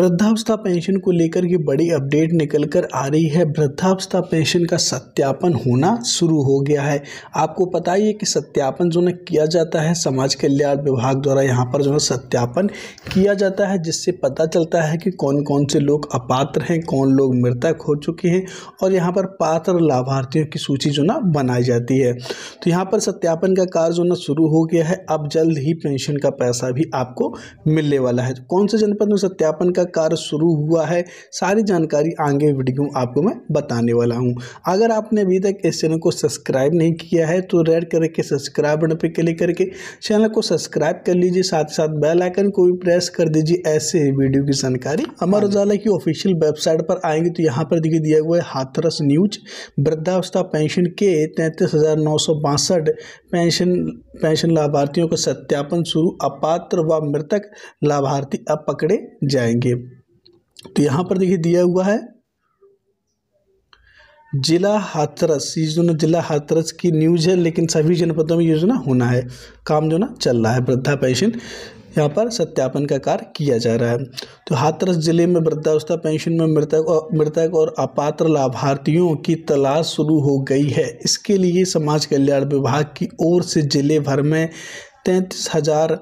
वृद्धावस्था पेंशन को लेकर ये बड़ी अपडेट निकल कर आ रही है वृद्धावस्था पेंशन का सत्यापन होना शुरू हो गया है आपको पता ही है कि सत्यापन जो ना किया जाता है समाज कल्याण विभाग द्वारा यहाँ पर जो है सत्यापन किया जाता है जिससे पता चलता है कि कौन कौन से लोग अपात्र हैं कौन लोग मृतक हो चुके हैं और यहाँ पर पात्र लाभार्थियों की सूची जो ना बनाई जाती है तो यहाँ पर सत्यापन का कार्य जो ना शुरू हो गया है अब जल्द ही पेंशन का पैसा भी आपको मिलने वाला है तो कौन से जनपद में सत्यापन का कार्य शुरू हुआ है सारी जानकारी आगे वीडियो आपको मैं बताने वाला हूँ अगर आपने अभी तक इस चैनल को सब्सक्राइब नहीं किया है तो रेड कलर के सब्सक्राइब बटन पर क्लिक करके चैनल को सब्सक्राइब कर लीजिए साथ ही साथ बेल आइकन को भी प्रेस कर दीजिए ऐसे ही वीडियो की जानकारी अमर हाँ उजाला की ऑफिशियल वेबसाइट पर आएंगे तो यहाँ पर देखिए दिया हुआ है हाथरस न्यूज वृद्धावस्था पेंशन के तैंतीस हज़ार नौ सौ बासठ पेंशन पेंशन लाभार्थियों का सत्यापन शुरू अपात्र व मृतक लाभार्थी अब पकड़े जाएंगे तो यहाँ पर देखिए दिया हुआ है जिला हाथरस ये जो ना जिला हाथरस की न्यूज़ है लेकिन सभी जनपदों में ये जो ना होना है काम जो ना चल रहा है वृद्धा पेंशन यहाँ पर सत्यापन का कार्य किया जा रहा है तो हाथरस जिले में वृद्धावस्था पेंशन में मृतक और मृतक और अपात्र लाभार्थियों की तलाश शुरू हो गई है इसके लिए समाज कल्याण विभाग की ओर से जिले भर में तैंतीस हज़ार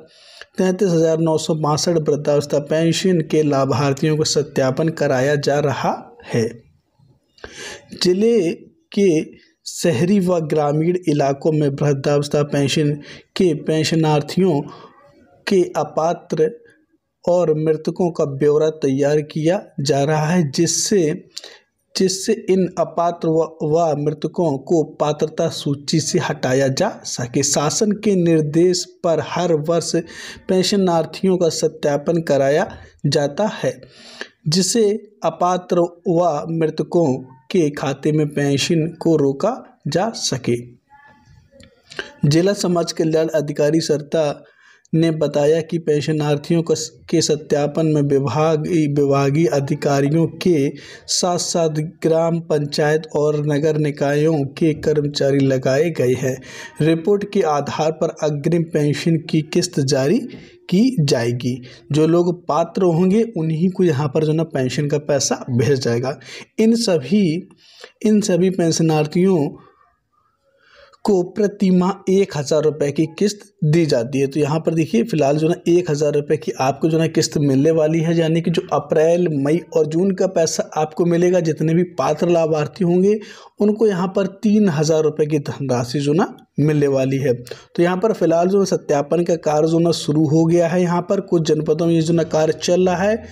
तैंतीस हज़ार नौ सौ बासठ वृद्धावस्था पेंशन के लाभार्थियों को सत्यापन कराया जा रहा है जिले के शहरी व ग्रामीण इलाकों में वृद्धावस्था पेंशन के पेंशनार्थियों के अपात्र और मृतकों का ब्यौरा तैयार किया जा रहा है जिससे जिससे इन अपात्र व, मृतकों को पात्रता सूची से हटाया जा सके शासन के निर्देश पर हर वर्ष पेंशनार्थियों का सत्यापन कराया जाता है जिसे अपात्र व मृतकों के खाते में पेंशन को रोका जा सके जिला समाज कल्याण अधिकारी सरता ने बताया कि पेंशनार्थियों के सत्यापन में विभाग विभागीय अधिकारियों के साथ साथ ग्राम पंचायत और नगर निकायों के कर्मचारी लगाए गए हैं रिपोर्ट के आधार पर अग्रिम पेंशन की किस्त जारी की जाएगी जो लोग पात्र होंगे उन्हीं को यहाँ पर जो ना पेंशन का पैसा भेज जाएगा इन सभी इन सभी पेंशनार्थियों को प्रति माह एक हज़ार रुपये की किस्त दी जाती है तो यहाँ पर देखिए फिलहाल जो ना एक हज़ार रुपये की आपको जो ना किस्त मिलने वाली है यानी कि जो अप्रैल मई और जून का पैसा आपको मिलेगा जितने भी पात्र लाभार्थी होंगे उनको यहाँ पर तीन हज़ार रुपये की धनराशि जो ना मिलने वाली है तो यहाँ पर फिलहाल जो सत्यापन का कार्य जो ना शुरू हो गया है यहाँ पर कुछ जनपदों में ये जो ना कार्य चल रहा है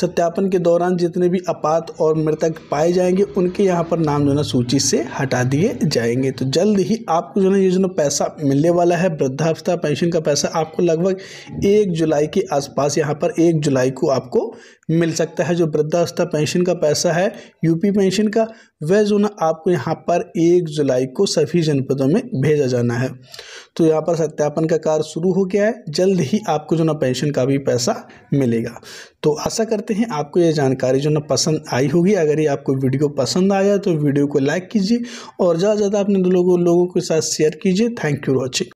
सत्यापन के दौरान जितने भी अपात और मृतक पाए जाएंगे उनके यहाँ पर नाम जो है ना सूची से हटा दिए जाएंगे तो जल्द ही आपको जो है ना ये जो ना पैसा मिलने वाला है वृद्धावस्था पेंशन का पैसा आपको लगभग एक जुलाई के आसपास यहाँ पर एक जुलाई को आपको मिल सकता है जो वृद्धावस्था पेंशन का पैसा है यूपी पेंशन का वह जो ना आपको यहाँ पर एक जुलाई को सभी जनपदों में भेजा जाना है तो यहाँ पर सत्यापन का कार्य शुरू हो गया है जल्द ही आपको जो ना पेंशन का भी पैसा मिलेगा तो आशा करते हैं आपको यह जानकारी जो ना पसंद आई होगी अगर ये आपको वीडियो पसंद आया तो वीडियो को लाइक कीजिए और ज़्यादा से ज़्यादा अपने लोगों लोगों के साथ शेयर कीजिए थैंक यू वॉचिंग